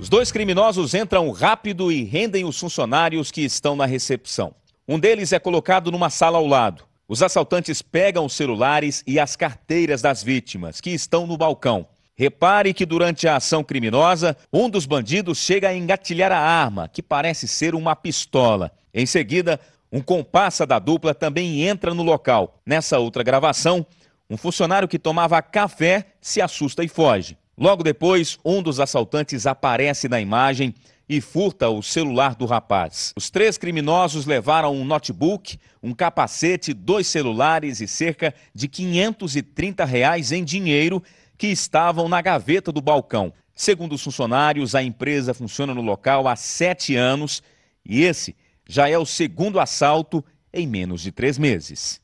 Os dois criminosos entram rápido e rendem os funcionários que estão na recepção. Um deles é colocado numa sala ao lado. Os assaltantes pegam os celulares e as carteiras das vítimas, que estão no balcão. Repare que durante a ação criminosa, um dos bandidos chega a engatilhar a arma, que parece ser uma pistola. Em seguida, um comparsa da dupla também entra no local. Nessa outra gravação, um funcionário que tomava café se assusta e foge. Logo depois, um dos assaltantes aparece na imagem e furta o celular do rapaz. Os três criminosos levaram um notebook, um capacete, dois celulares e cerca de 530 reais em dinheiro que estavam na gaveta do balcão. Segundo os funcionários, a empresa funciona no local há sete anos e esse já é o segundo assalto em menos de três meses.